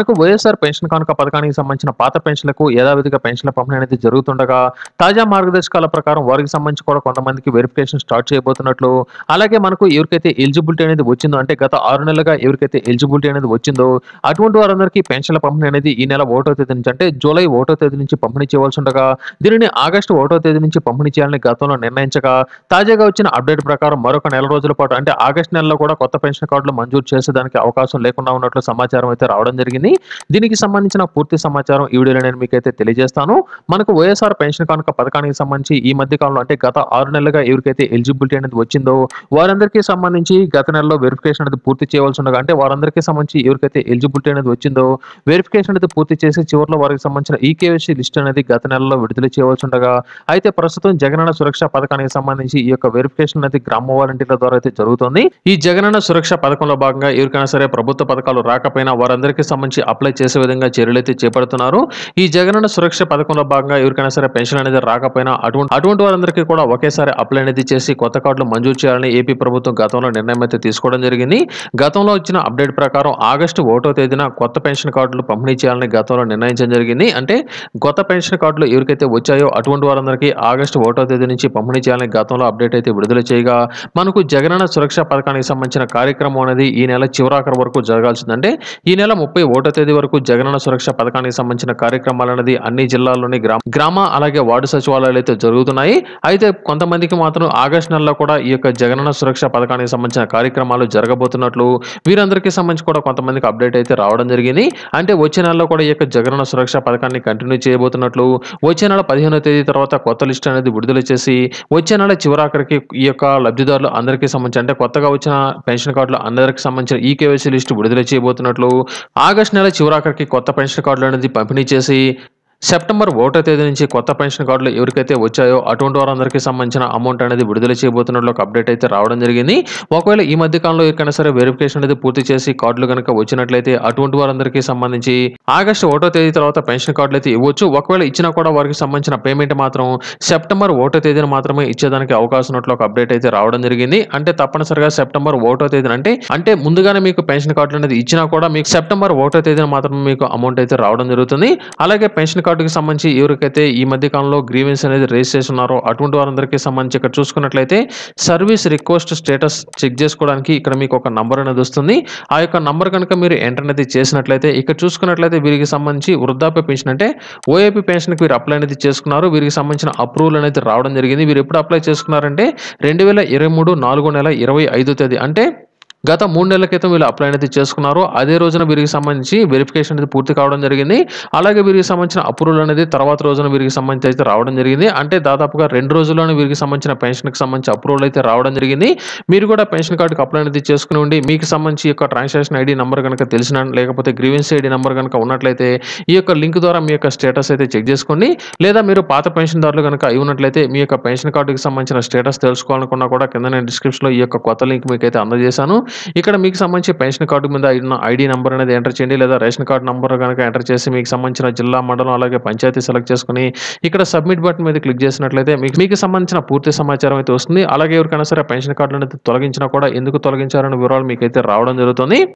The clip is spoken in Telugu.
మనకు వైఎస్ఆర్ పెన్షన్ కానుక పథకానికి సంబంధించిన పాత పెన్షన్లకు యథావిధిగా పెన్షన్ల పంపిణీ అనేది జరుగుతుండగా తాజా మార్గదర్శకాల ప్రకారం వారికి సంబంధించి కూడా కొంతమందికి వెరిఫికేషన్ స్టార్ట్ చేయబోతున్నట్లు అలాగే మనకు ఎవరికైతే ఎలిజిబిలిటీ అనేది వచ్చిందో అంటే గత ఆరు నెలలుగా ఎవరికైతే ఎలిజిబిలిటీ అనేది వచ్చిందో అటువంటి వారందరికీ పెన్షన్ల పంపిణీ అనేది ఈ నెల ఒకటో తేదీ నుంచి అంటే జూలై ఒకటో తేదీ నుంచి పంపిణీ చేయవలసి ఉండగా దీనిని ఆగస్టు ఒకటో తేదీ నుంచి పంపిణీ చేయాలని గతంలో నిర్ణయించగా తాజాగా వచ్చిన అప్డేట్ ప్రకారం మరొక నెల రోజుల పాటు అంటే ఆగస్టు నెలలో కూడా కొత్త పెన్షన్ కార్డులు మంజూరు చేసేదానికి అవకాశం లేకుండా ఉన్నట్లు సమాచారం అయితే రావడం జరిగింది కానీ దీనికి సంబంధించిన పూర్తి సమాచారం ఈ వీడియోలో నేను మీకైతే తెలియజేస్తాను మనకు వైఎస్ఆర్ పెన్షన్ కనుక పథకానికి సంబంధించి ఈ మధ్య కాలంలో అంటే గత ఆరు నెలలుగా ఎవరికైతే ఎలిజిబిలిటీ అనేది వచ్చిందో వారందరికీ సంబంధించి గత నెలలో వెరిఫికేషన్ అనేది పూర్తి చేయవలసి ఉండగా అంటే వారందరికీ సంబంధించి ఎవరికైతే ఎలిజిబిలిటీ అనేది వచ్చిందో వెరిఫికేషన్ అనేది పూర్తి చేసి చివరిలో వారికి సంబంధించిన ఈకేవైసీ e లిస్ట్ అనేది గత నెలలో విడుదల చేయవలసి ఉండగా అయితే ప్రస్తుతం జగనన్న సురక్ష పథకానికి సంబంధించి ఈ యొక్క వెరిఫికేషన్ అనేది గ్రామ వాలంటీర్ల ద్వారా అయితే జరుగుతుంది ఈ జగనన్న సురక్ష పథకంలో భాగంగా ఎవరికైనా సరే ప్రభుత్వ పథకాలు రాకపోయినా వారందరికీ సంబంధించి నుంచి అప్లై చేసే విధంగా అయితే చేపడుతున్నారు ఈ జగనన్న సురక్ష పథకంలో భాగంగా ఎవరికైనా సరే పెన్షన్ అనేది రాకపోయినా అటువంటి అటువంటి వారందరికీ కూడా ఒకేసారి అప్లై అనేది చేసి కొత్త కార్డులు మంజూరు చేయాలని ఏపీ ప్రభుత్వం గతంలో నిర్ణయం అయితే తీసుకోవడం జరిగింది గతంలో వచ్చిన అప్డేట్ ప్రకారం ఆగస్టు ఒకటో తేదీన కొత్త పెన్షన్ కార్డులు పంపిణీ చేయాలని గతంలో నిర్ణయించడం జరిగింది అంటే కొత్త పెన్షన్ కార్డులు ఎవరికైతే వచ్చాయో అటువంటి వారందరికీ ఆగస్టు ఒకటో తేదీ నుంచి పంపిణీ చేయాలని గతంలో అప్డేట్ అయితే విడుదల చేయగా మనకు జగనన్న సురక్ష పథకానికి సంబంధించిన కార్యక్రమం అనేది ఈ నెల చివరాఖరు వరకు జరగాల్సిందంటే ఈ నెల ముప్పై నూట తేదీ వరకు జగనన్న సురక్ష పథకానికి సంబంధించిన కార్యక్రమాలు అనేది అన్ని జిల్లాల్లోని గ్రామ గ్రామ అలాగే వార్డు సచివాలయాలు అయితే జరుగుతున్నాయి అయితే కొంతమందికి మాత్రం ఆగస్టు నెలలో కూడా ఈ యొక్క జగనన్న సురక్ష పథకానికి సంబంధించిన కార్యక్రమాలు జరగబోతున్నట్లు వీరందరికీ సంబంధించి కూడా కొంతమందికి అప్డేట్ అయితే రావడం జరిగింది అంటే వచ్చే నెలలో కూడా ఈ యొక్క జగనన్న సురక్ష పథకాన్ని కంటిన్యూ చేయబోతున్నట్లు వచ్చే నెల పదిహేనో తేదీ తర్వాత కొత్త లిస్ట్ అనేది విడుదల చేసి వచ్చే నెల చివరాఖరికి ఈ యొక్క లబ్ధిదారులు అందరికీ సంబంధించి అంటే కొత్తగా వచ్చిన పెన్షన్ కార్డులు అందరికీ సంబంధించిన ఈ కేవైసీ లిస్టు విడుదల చేయబోతున్నట్లు ఆగస్టు ఆగస్టు నెల చివరాఖరికి కొత్త పెన్షన్ కార్డులు అనేది పంపిణీ చేసి సెప్టెంబర్ ఒకటో తేదీ నుంచి కొత్త పెన్షన్ కార్డులు ఎవరికైతే వచ్చాయో అటువంటి వారందరికీ సంబంధించిన అమౌంట్ అనేది విడుదల చేయబోతున్నట్లు ఒక అప్డేట్ అయితే రావడం జరిగింది ఒకవేళ ఈ మధ్య కాలంలో ఎక్కడైనా సరే వెరిఫికేషన్ అనేది పూర్తి చేసి కార్డులు కనుక వచ్చినట్లయితే అటువంటి వారందరికీ సంబంధించి ఆగస్టు ఒకటో తేదీ తర్వాత పెన్షన్ కార్డులు అయితే ఇవ్వచ్చు ఒకవేళ ఇచ్చినా కూడా వారికి సంబంధించిన పేమెంట్ మాత్రం సెప్టెంబర్ ఒకటో తేదీన మాత్రమే ఇచ్చేదానికి అవకాశం ఉన్నట్లు ఒక అప్డేట్ అయితే రావడం జరిగింది అంటే తప్పనిసరిగా సెప్టెంబర్ ఒకటో తేదీన అంటే అంటే ముందుగానే మీకు పెన్షన్ కార్డులు అనేది ఇచ్చినా కూడా మీకు సెప్టెంబర్ ఒకటో తేదీన మాత్రమే మీకు అమౌంట్ అయితే రావడం జరుగుతుంది అలాగే పెన్షన్ కార్డుకి సంబంధించి ఎవరికైతే ఈ మధ్య కాలంలో గ్రీవెన్స్ అనేది రేస్ చేస్తున్నారో అటువంటి వారందరికీ సంబంధించి ఇక్కడ చూసుకున్నట్లయితే సర్వీస్ రిక్వెస్ట్ స్టేటస్ చెక్ చేసుకోవడానికి ఇక్కడ మీకు ఒక నంబర్ అనేది వస్తుంది ఆ యొక్క నంబర్ కనుక మీరు ఎంటర్ అనేది చేసినట్లయితే ఇక్కడ చూసుకున్నట్లయితే వీరికి సంబంధించి వృద్ధాప్య పెన్షన్ అంటే ఓఏపీ పెన్షన్కి వీరు అప్లై అనేది చేసుకున్నారు వీరికి సంబంధించిన అప్రూవల్ అనేది రావడం జరిగింది వీరు ఎప్పుడు అప్లై చేసుకున్నారంటే రెండు వేల ఇరవై మూడు నాలుగో నెల ఇరవై ఐదో తేదీ అంటే గత మూడు నెలల క్రితం వీళ్ళు అప్లై అనేది చేసుకున్నారు అదే రోజున వీరికి సంబంధించి వెరిఫికేషన్ అనేది పూర్తి కావడం జరిగింది అలాగే వీరికి సంబంధించిన అప్రూవల్ అనేది తర్వాత రోజున వీరికి సంబంధించి అయితే రావడం జరిగింది అంటే దాదాపుగా రెండు రోజుల్లోనే వీరికి సంబంధించిన పెన్షన్కి సంబంధించి అప్రూవల్ అయితే రావడం జరిగింది మీరు కూడా పెన్షన్ కార్డుకి అప్లై అనేది చేసుకుని ఉండి మీకు సంబంధించి యొక్క ట్రాన్సాక్షన్ ఐడి నెంబర్ కనుక తెలిసిన లేకపోతే గ్రీవెన్స్ ఐడి నెంబర్ కనుక ఉన్నట్లయితే ఈ యొక్క లింక్ ద్వారా మీ యొక్క స్టేటస్ అయితే చెక్ చేసుకోండి లేదా మీరు పాత పెన్షన్దారులు కనుక అయి ఉన్నట్లయితే మీ యొక్క పెన్షన్ కార్డుకి సంబంధించిన స్టేటస్ తెలుసుకోవాలనుకున్నా కూడా కింద నేను డిస్క్రిప్షన్లో ఈ యొక్క కొత్త లింక్ మీకు అయితే అందజేశాను ఇక్కడ మీకు సంబంధించి పెన్షన్ కార్డు మీద ఐడి నెంబర్ అనేది ఎంటర్ చేయండి లేదా రేషన్ కార్డు నెంబర్ కనుక ఎంటర్ చేసి మీకు సంబంధించిన జిల్లా మండలం అలాగే పంచాయతీ సెలెక్ట్ చేసుకుని ఇక్కడ సబ్మిట్ బటన్ మీద క్లిక్ చేసినట్లయితే మీకు మీకు సంబంధించిన పూర్తి సమాచారం అయితే వస్తుంది అలాగే ఎవరికైనా సరే పెన్షన్ కార్డు అనేది తొలగించినా కూడా ఎందుకు తొలగించారనే వివరాలు మీకు అయితే రావడం జరుగుతుంది